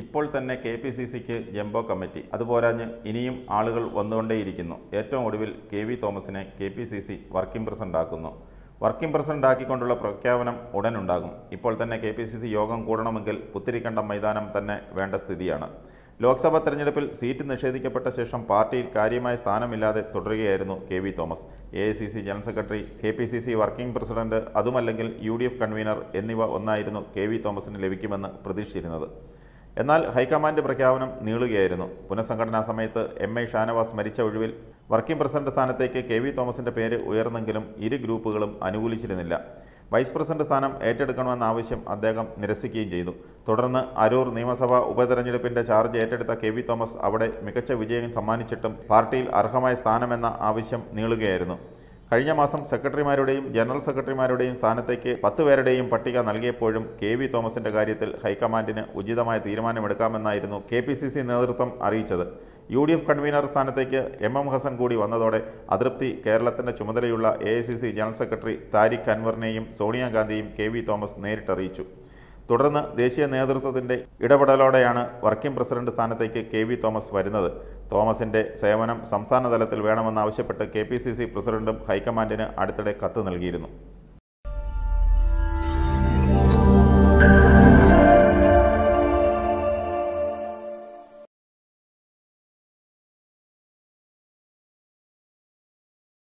ഇപ്പോൾ തന്നെ K P C സിക്ക് ജംബോ കമ്മിറ്റി അതുപോരാഞ്ഞ് ഇനിയും ആളുകൾ വന്നുകൊണ്ടേയിരിക്കുന്നു ഏറ്റവും ഒടുവിൽ കെ വി തോമസിനെ K P C C working president ആക്കുന്നു വർക്കിംഗ് പ്രസിഡന്റ് ആക്കിക്കൊണ്ടുള്ള പ്രഖ്യാപനം ഉടൻ ഉണ്ടാകും ഇപ്പോൾ തന്നെ കെ പി സി സി യോഗം കൂടണമെങ്കിൽ പുത്തിരിക്കണ്ട മൈതാനം തന്നെ വേണ്ട സ്ഥിതിയാണ് ലോക്സഭാ തെരഞ്ഞെടുപ്പിൽ സീറ്റ് നിഷേധിക്കപ്പെട്ട ശേഷം പാർട്ടിയിൽ കാര്യമായ സ്ഥാനമില്ലാതെ തുടരുകയായിരുന്നു K V Thomas A I C C general secretary K P C C working president അതുമല്ലെങ്കിൽ യു ഡി എഫ് കൺവീനർ എന്നിവ ഒന്നായിരുന്നു കെ വി തോമസിന് ലഭിക്കുമെന്ന് പ്രതീക്ഷിച്ചിരുന്നത് എന്നാൽ ഹൈക്കമാൻഡ് പ്രഖ്യാപനം നീളുകയായിരുന്നു പുനഃസംഘടനാ സമയത്ത് എം ഐ ഷാനവാസ് മരിച്ച ഒഴിവിൽ വർക്കിംഗ് പ്രസിഡന്റ് സ്ഥാനത്തേക്ക് കെ വി തോമസിന്റെ പേര് ഉയർന്നെങ്കിലും ഇരു ഗ്രൂപ്പുകളും അനുകൂലിച്ചിരുന്നില്ല വൈസ് പ്രസിഡന്റ് സ്ഥാനം ഏറ്റെടുക്കണമെന്ന ആവശ്യം അദ്ദേഹം നിരസിക്കുകയും ചെയ്തു തുടർന്ന് അരൂർ നിയമസഭാ ഉപതെരഞ്ഞെടുപ്പിന്റെ ചാർജ് ഏറ്റെടുത്ത കെ വി തോമസ് അവിടെ മികച്ച വിജയം സമ്മാനിച്ചിട്ടും പാർട്ടിയിൽ അർഹമായ സ്ഥാനമെന്ന ആവശ്യം നീളുകയായിരുന്നു കഴിഞ്ഞ മാസം സെക്രട്ടറിമാരുടെയും ജനറൽ സെക്രട്ടറിമാരുടെയും സ്ഥാനത്തേക്ക് പത്ത് പേരുടെയും പട്ടിക നൽകിയപ്പോഴും കെ വി തോമസിന്റെ കാര്യത്തിൽ ഹൈക്കമാൻഡിന് ഉചിതമായ തീരുമാനമെടുക്കാമെന്നായിരുന്നു കെ പി സി സി നേതൃത്വം അറിയിച്ചത് യു ഡി എഫ് കൺവീനർ സ്ഥാനത്തേക്ക് എം എം ഹസൻ കൂടി വന്നതോടെ അതൃപ്തി കേരളത്തിന്റെ ചുമതലയുള്ള A I C C general secretary Tariq അൻവറിനെയും സോണിയാഗാന്ധിയും കെ വി തോമസ് നേരിട്ടറിയിച്ചു തുടർന്ന് ദേശീയ നേതൃത്വത്തിൻ്റെ ഇടപെടലോടെയാണ് വർക്കിംഗ് പ്രസിഡന്റ് സ്ഥാനത്തേക്ക് കെ വി തോമസ് വരുന്നത് തോമസിൻ്റെ സേവനം സംസ്ഥാന തലത്തിൽ വേണമെന്നാവശ്യപ്പെട്ട് കെ പി സി സി പ്രസിഡന്റും ഹൈക്കമാൻഡിന് അടുത്തിടെ കത്ത് നൽകിയിരുന്നു